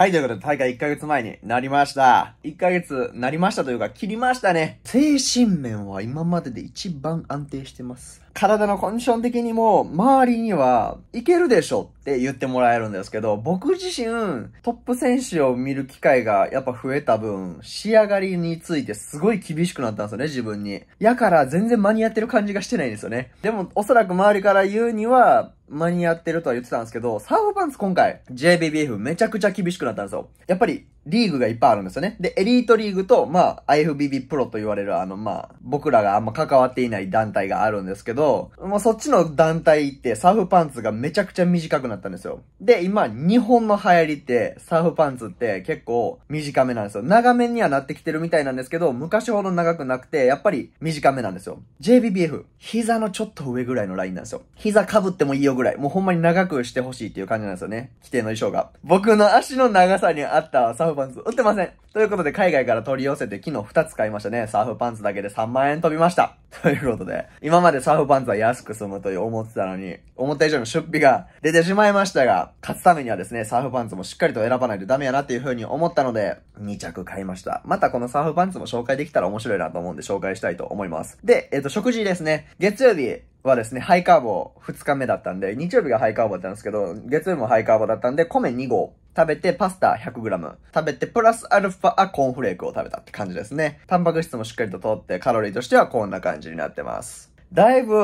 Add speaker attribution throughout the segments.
Speaker 1: はい、ということで大会1ヶ月前になりました。1ヶ月なりましたというか、切りましたね。精神面は今までで一番安定してます。体のコンディション的にも、周りには、いけるでしょって言ってもらえるんですけど、僕自身、トップ選手を見る機会がやっぱ増えた分、仕上がりについてすごい厳しくなったんですよね、自分に。やから全然間に合ってる感じがしてないんですよね。でも、おそらく周りから言うには、間に合ってるとは言ってたんですけど、サーフパンツ今回、JBBF めちゃくちゃ厳しくなったんですよ。やっぱり、リーグがいっぱいあるんですよね。で、エリートリーグと、まあ、IFBB プロと言われる、あの、まあ、僕らがあんま関わっていない団体があるんですけど、もうそっちの団体ってサーフパンツがめちゃくちゃ短くなったんですよ。で、今、日本の流行りって、サーフパンツって結構短めなんですよ。長めにはなってきてるみたいなんですけど、昔ほど長くなくて、やっぱり短めなんですよ。JBBF、膝のちょっと上ぐらいのラインなんですよ。膝被ってもいいよぐらい。もうほんまに長くしてほしいっていう感じなんですよね。規定の衣装が。僕の足の長さに合ったサーフーフパンツ。売ってません。ということで、海外から取り寄せて昨日2つ買いましたね。サーフパンツだけで3万円飛びました。ということで、今までサーフパンツは安く済むという思ってたのに、思った以上の出費が出てしまいましたが、勝つためにはですね、サーフパンツもしっかりと選ばないとダメやなっていう風に思ったので、2着買いました。またこのサーフパンツも紹介できたら面白いなと思うんで紹介したいと思います。で、えっ、ー、と、食事ですね。月曜日、はですね、ハイカーボ2日目だったんで、日曜日がハイカーボだったんですけど、月曜日もハイカーボだったんで、米2合食べて、パスタ 100g 食べて、プラスアルファコーンフレークを食べたって感じですね。タンパク質もしっかりととって、カロリーとしてはこんな感じになってます。だいぶ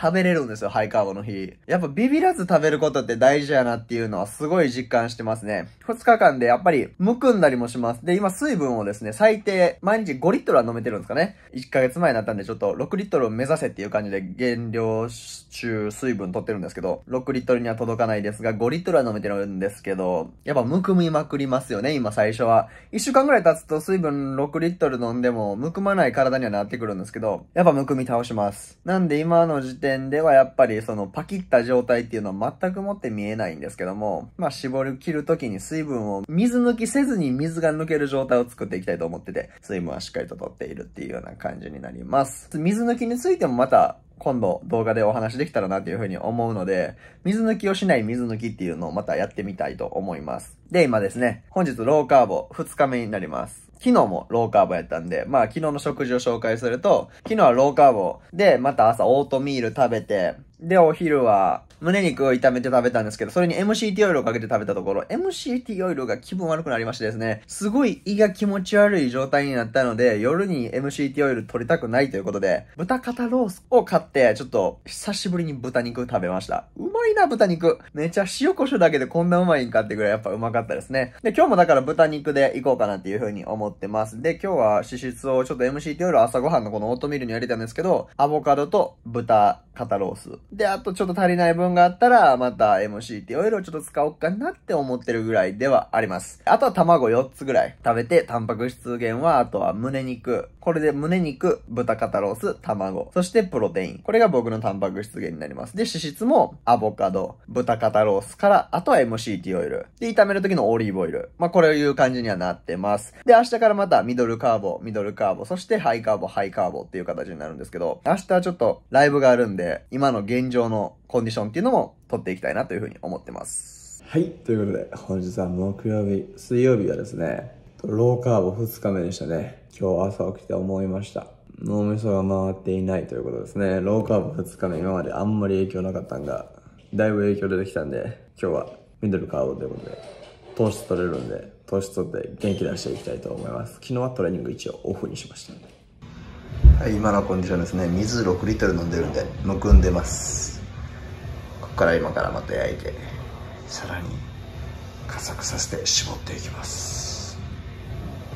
Speaker 1: 食べれるんですよ、ハイカーボの日。やっぱビビらず食べることって大事やなっていうのはすごい実感してますね。2日間でやっぱりむくんだりもします。で、今水分をですね、最低毎日5リットルは飲めてるんですかね。1ヶ月前になったんでちょっと6リットルを目指せっていう感じで減量中水分取ってるんですけど、6リットルには届かないですが、5リットルは飲めてるんですけど、やっぱむくみまくりますよね、今最初は。1週間ぐらい経つと水分6リットル飲んでもむくまない体にはなってくるんですけど、やっぱむくみ倒します。なんで今の時点ではやっぱりそのパキった状態っていうのは全くもって見えないんですけども、まあ絞り切るときに水分を水抜きせずに水が抜ける状態を作っていきたいと思ってて、水分はしっかりと取っているっていうような感じになります。水抜きについてもまた今度動画でお話できたらなというふうに思うので、水抜きをしない水抜きっていうのをまたやってみたいと思います。で、今ですね、本日ローカーボ2日目になります。昨日もローカーボやったんで、まあ昨日の食事を紹介すると、昨日はローカーボで、また朝オートミール食べて、で、お昼は胸肉を炒めて食べたんですけど、それに MCT オイルをかけて食べたところ、MCT オイルが気分悪くなりましてですね、すごい胃が気持ち悪い状態になったので、夜に MCT オイル取りたくないということで、豚肩ロースを買って、ちょっと久しぶりに豚肉食べました。うまいな、豚肉。めちゃ塩胡椒だけでこんなうまいんかってぐらいやっぱうまかったですね。で、今日もだから豚肉でいこうかなっていう風に思ってます。で、今日は脂質をちょっと MCT オイル朝ごはんのこのオートミールに入れたんですけど、アボカドと豚肩ロース。で、あとちょっと足りない分、分があったら、また MCT オイルをちょっと使おうかなって思ってるぐらいではあります。あとは卵4つぐらい食べて、タンパク質源は、あとは胸肉。これで胸肉、豚肩ロース、卵。そしてプロテイン。これが僕のタンパク質源になります。で、脂質もアボカド、豚肩ロースから、あとは MCT オイル。で、炒める時のオリーブオイル。まあ、これを言う感じにはなってます。で、明日からまたミドルカーボ、ミドルカーボ、そしてハイカーボ、ハイカーボっていう形になるんですけど、明日はちょっとライブがあるんで、今の現状のコンディションっていうのも取っていきたいなというふうに思ってます。はい、ということで、本日は木曜日、水曜日はですね、ローカーボ2日目でしたね。今日朝起きて思いました。脳みそが回っていないということですね。ローカーボ2日目、今まであんまり影響なかったんが、だいぶ影響出てきたんで、今日はミドルカーボということで、糖質取れるんで、糖質取って元気出していきたいと思います。昨日はトレーニング一応オフにしました。はい、今のコンディションですね。水6リットル飲んでるんで、むくんでます。から今からまた焼いてさらに加速させて絞っていきます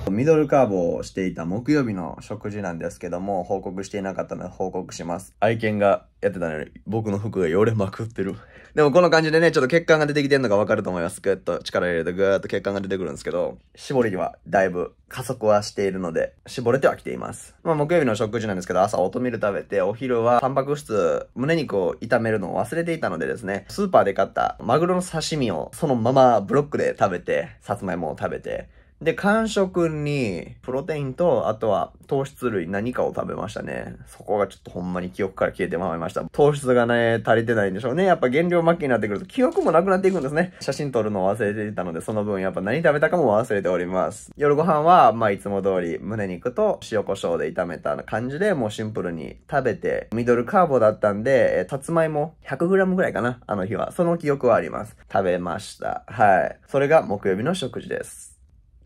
Speaker 1: ミドルカーブをしていた木曜日の食事なんですけども、報告していなかったので報告します。愛犬がやってたのに、僕の服がよれまくってる。でもこの感じでね、ちょっと血管が出てきてるのがわかると思います。ぐっと力入れるとぐーっと血管が出てくるんですけど、絞りはだいぶ加速はしているので、絞れてはきています。まあ木曜日の食事なんですけど、朝オートミール食べて、お昼はタンパク質、胸肉を炒めるのを忘れていたのでですね、スーパーで買ったマグロの刺身をそのままブロックで食べて、さつまいもを食べて、で、完食に、プロテインと、あとは糖質類何かを食べましたね。そこがちょっとほんまに記憶から消えてまいりました。糖質がね、足りてないんでしょうね。やっぱ減量末期になってくると記憶もなくなっていくんですね。写真撮るのを忘れていたので、その分やっぱ何食べたかも忘れております。夜ご飯は、まあいつも通り、胸肉と塩胡椒で炒めた感じで、もうシンプルに食べて、ミドルカーボだったんで、え、さつまいも 100g ぐらいかな、あの日は。その記憶はあります。食べました。はい。それが木曜日の食事です。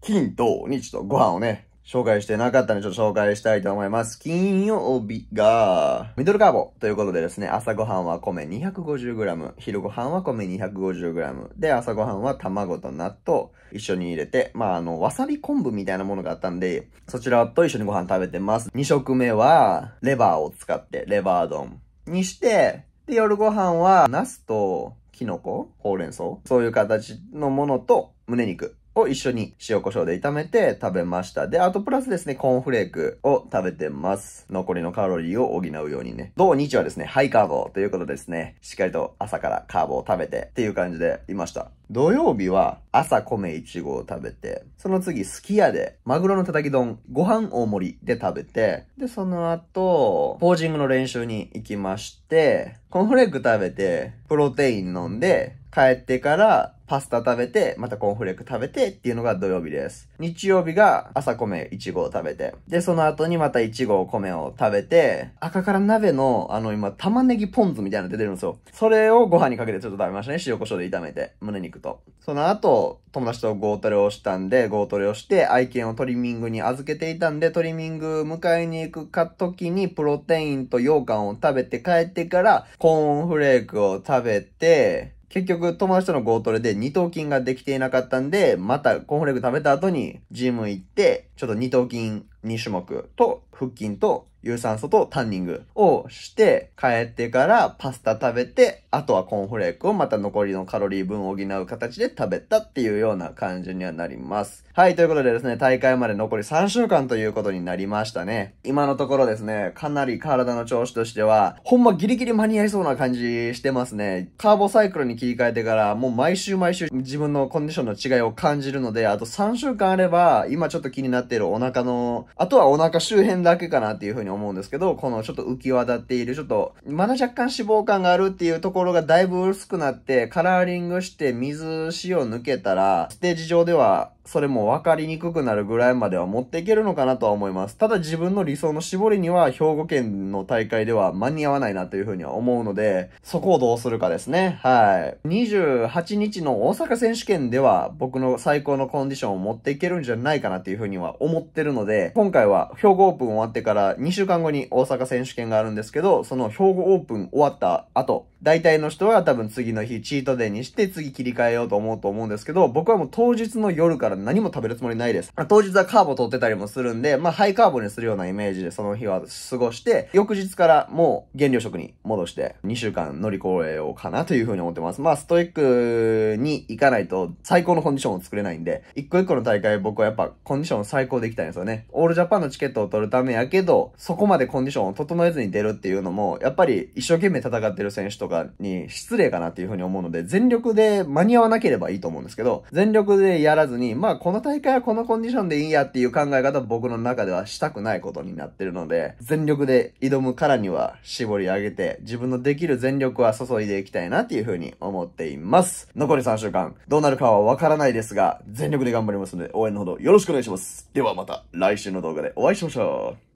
Speaker 1: 金、土、日とご飯をね、紹介してなかったんでちょっと紹介したいと思います。金曜日が、ミドルカーボということでですね、朝ごはんは米 250g、昼ごはんは米 250g、で、朝ごはんは卵と納豆一緒に入れて、まあ、あの、わさび昆布みたいなものがあったんで、そちらと一緒にご飯食べてます。2食目は、レバーを使って、レバー丼にして、で、夜ご飯は、茄子と、キノコほうれん草そういう形のものと、胸肉を一緒に塩コショウで炒めて食べました。で、あとプラスですね、コーンフレークを食べてます。残りのカロリーを補うようにね。土日はですね、ハイカーボーということですね、しっかりと朝からカーボを食べてっていう感じでいました。土曜日は朝米1合を食べて、その次すき家でマグロのたたき丼ご飯大盛りで食べて、で、その後、ポージングの練習に行きまして、コーンフレーク食べて、プロテイン飲んで、帰ってからパスタ食べて、またコーンフレーク食べてっていうのが土曜日です。日曜日が朝米1合を食べて、で、その後にまた1合米を食べて、赤から鍋の、あの今、玉ねぎポン酢みたいなの出てるんですよ。それをご飯にかけてちょっと食べましたね。塩胡椒で炒めて、胸肉と。その後、友達とゴートレをしたんで、ゴートレをして、愛犬をトリミングに預けていたんで、トリミング迎えに行くか時に、プロテインと羊羹を食べて帰ってから、コーンフレークを食べて、結局、友達とのゴートレで二頭筋ができていなかったんで、またコーンフレーク食べた後にジム行って、ちょっと二頭筋2種目と腹筋と有酸素とタンニングをして帰ってからパスタ食べて、あとはコーンフレークをまた残りのカロリー分を補う形で食べたっていうような感じにはなります。はい、ということでですね、大会まで残り3週間ということになりましたね。今のところですね、かなり体の調子としては、ほんまギリギリ間に合いそうな感じしてますね。カーボサイクルに切り替えてから、もう毎週毎週自分のコンディションの違いを感じるので、あと3週間あれば、今ちょっと気になっているお腹の、あとはお腹周辺だけかなっていうふうに思うんですけど、このちょっと浮き渡っている、ちょっと、まだ若干脂肪感があるっていうところがだいぶ薄くなって、カラーリングして水塩抜けたら、ステージ上ではそれも分かりにくくなるぐらいまでは持っていけるのかなとは思います。ただ自分の理想の絞りには兵庫県の大会では間に合わないなというふうには思うので、そこをどうするかですね。はい。28日の大阪選手権では僕の最高のコンディションを持っていけるんじゃないかなというふうには思ってるので、今回は兵庫オープン終わってから2週間後に大阪選手権があるんですけど、その兵庫オープン終わった後、大体の人は多分次の日チートデーにして次切り替えようと思うと思うんですけど、僕はもう当日の夜から何も食べるつもりないです。当日はカーボ取ってたりもするんで、まあハイカーボにするようなイメージでその日は過ごして、翌日からもう原料食に戻して2週間乗り越えようかなというふうに思ってます。まあストイックに行かないと最高のコンディションを作れないんで、一個一個の大会僕はやっぱコンディションを最高できたんですよね。オールジャパンのチケットを取るためやけど、そこまでコンディションを整えずに出るっていうのも、やっぱり一生懸命戦ってる選手とかかに失礼かなっていうふうに思うので、全力で間に合わなければいいと思うんですけど、全力でやらずに、まあこの大会はこのコンディションでいいやっていう考え方僕の中ではしたくないことになってるので、全力で挑むからには絞り上げて、自分のできる全力は注いでいきたいなっていうふうに思っています。残り3週間、どうなるかはわからないですが、全力で頑張りますので、応援のほどよろしくお願いします。ではまた来週の動画でお会いしましょう。